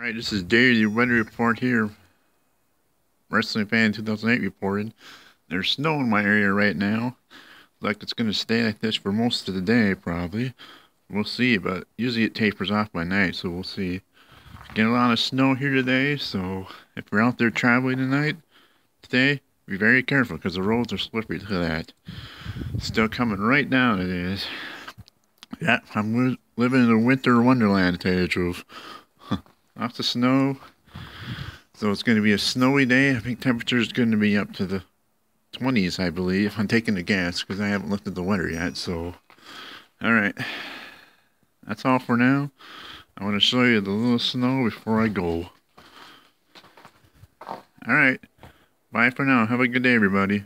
All right, this is Daily Weather Report here. Wrestling Fan 2008 reported. There's snow in my area right now. Like it's going to stay like this for most of the day, probably. We'll see, but usually it tapers off by night, so we'll see. Get a lot of snow here today, so if you're out there traveling tonight, today, be very careful because the roads are slippery to that. Still coming right down, it is. Yeah, I'm living in a winter wonderland, to tell you the truth after snow. So it's going to be a snowy day. I think temperature is going to be up to the 20s, I believe. I'm taking the gas because I haven't looked at the weather yet. So, all right. That's all for now. I want to show you the little snow before I go. All right. Bye for now. Have a good day, everybody.